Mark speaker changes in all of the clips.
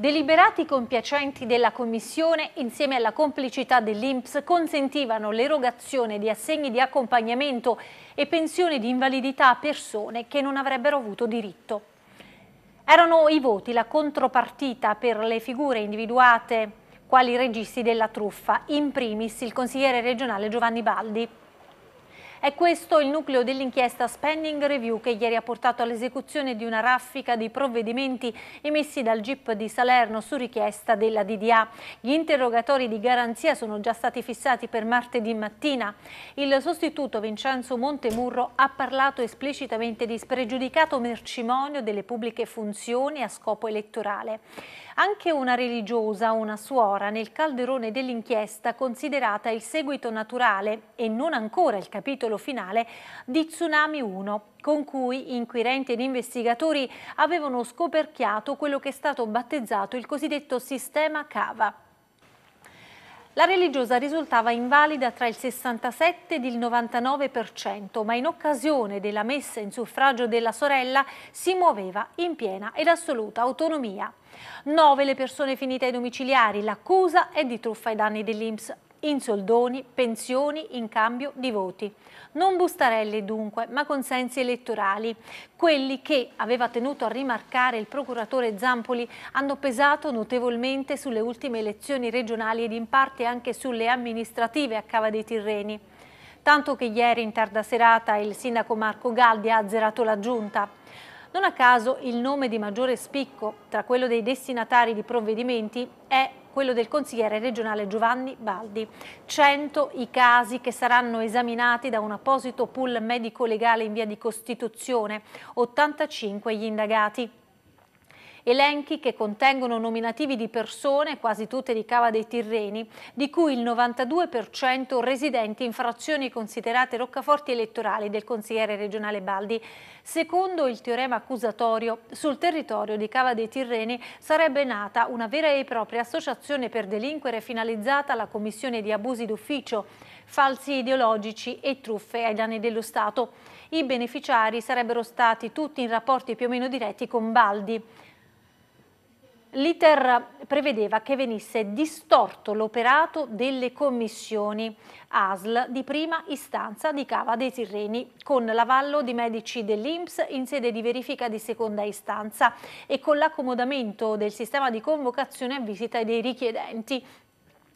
Speaker 1: Deliberati compiacenti della Commissione, insieme alla complicità dell'Inps, consentivano l'erogazione di assegni di accompagnamento e pensioni di invalidità a persone che non avrebbero avuto diritto. Erano i voti la contropartita per le figure individuate quali registi della truffa, in primis il consigliere regionale Giovanni Baldi. È questo il nucleo dell'inchiesta Spending Review che ieri ha portato all'esecuzione di una raffica di provvedimenti emessi dal GIP di Salerno su richiesta della DDA. Gli interrogatori di garanzia sono già stati fissati per martedì mattina. Il sostituto Vincenzo Montemurro ha parlato esplicitamente di spregiudicato mercimonio delle pubbliche funzioni a scopo elettorale. Anche una religiosa, una suora, nel calderone dell'inchiesta considerata il seguito naturale e non ancora il capitolo capitolo finale di Tsunami 1, con cui inquirenti ed investigatori avevano scoperchiato quello che è stato battezzato il cosiddetto sistema cava. La religiosa risultava invalida tra il 67 ed il 99%, ma in occasione della messa in suffragio della sorella si muoveva in piena ed assoluta autonomia. Nove le persone finite ai domiciliari, l'accusa è di truffa ai danni dell'Inps in soldoni, pensioni in cambio di voti. Non bustarelli dunque, ma consensi elettorali. Quelli che, aveva tenuto a rimarcare il procuratore Zampoli, hanno pesato notevolmente sulle ultime elezioni regionali ed in parte anche sulle amministrative a Cava dei Tirreni. Tanto che ieri in tarda serata il sindaco Marco Galdi ha azzerato la giunta. Non a caso il nome di maggiore spicco tra quello dei destinatari di provvedimenti è quello del consigliere regionale Giovanni Baldi. 100 i casi che saranno esaminati da un apposito pool medico-legale in via di Costituzione, 85 gli indagati elenchi che contengono nominativi di persone, quasi tutte di Cava dei Tirreni, di cui il 92% residenti in frazioni considerate roccaforti elettorali del consigliere regionale Baldi. Secondo il teorema accusatorio, sul territorio di Cava dei Tirreni sarebbe nata una vera e propria associazione per delinquere finalizzata alla commissione di abusi d'ufficio, falsi ideologici e truffe ai danni dello Stato. I beneficiari sarebbero stati tutti in rapporti più o meno diretti con Baldi. L'iter prevedeva che venisse distorto l'operato delle commissioni ASL di prima istanza di Cava dei Tirreni con l'avallo di medici dell'Inps in sede di verifica di seconda istanza e con l'accomodamento del sistema di convocazione a visita dei richiedenti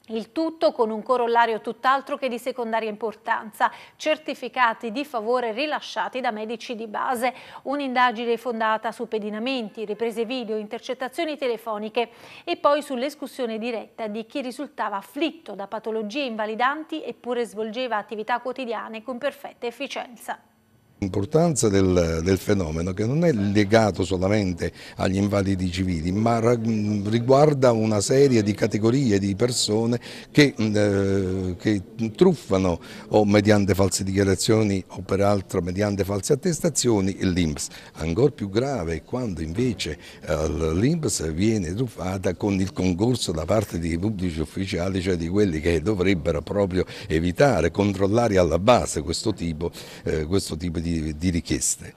Speaker 1: il tutto con un corollario tutt'altro che di secondaria importanza, certificati di favore rilasciati da medici di base, un'indagine fondata su pedinamenti, riprese video, intercettazioni telefoniche e poi sull'escussione diretta di chi risultava afflitto da patologie invalidanti eppure svolgeva attività quotidiane con perfetta efficienza.
Speaker 2: L'importanza del, del, fenomeno che non è legato solamente agli invalidi civili ma riguarda una serie di categorie di persone che, eh, che truffano o mediante false dichiarazioni o peraltro mediante false attestazioni l'INPS. Ancora più grave è quando invece eh, l'INPS viene truffata con il concorso da parte dei pubblici ufficiali, cioè di quelli che dovrebbero proprio evitare, controllare alla base questo tipo, eh, questo tipo di di, richieste.